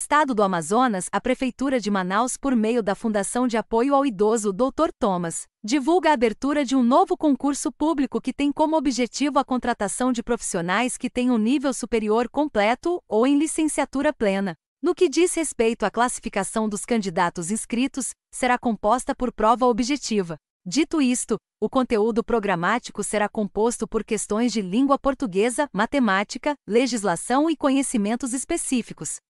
Estado do Amazonas, a Prefeitura de Manaus, por meio da Fundação de Apoio ao Idoso Dr. Thomas, divulga a abertura de um novo concurso público que tem como objetivo a contratação de profissionais que tenham um nível superior completo ou em licenciatura plena. No que diz respeito à classificação dos candidatos inscritos, será composta por prova objetiva. Dito isto, o conteúdo programático será composto por questões de língua portuguesa, matemática, legislação e conhecimentos específicos.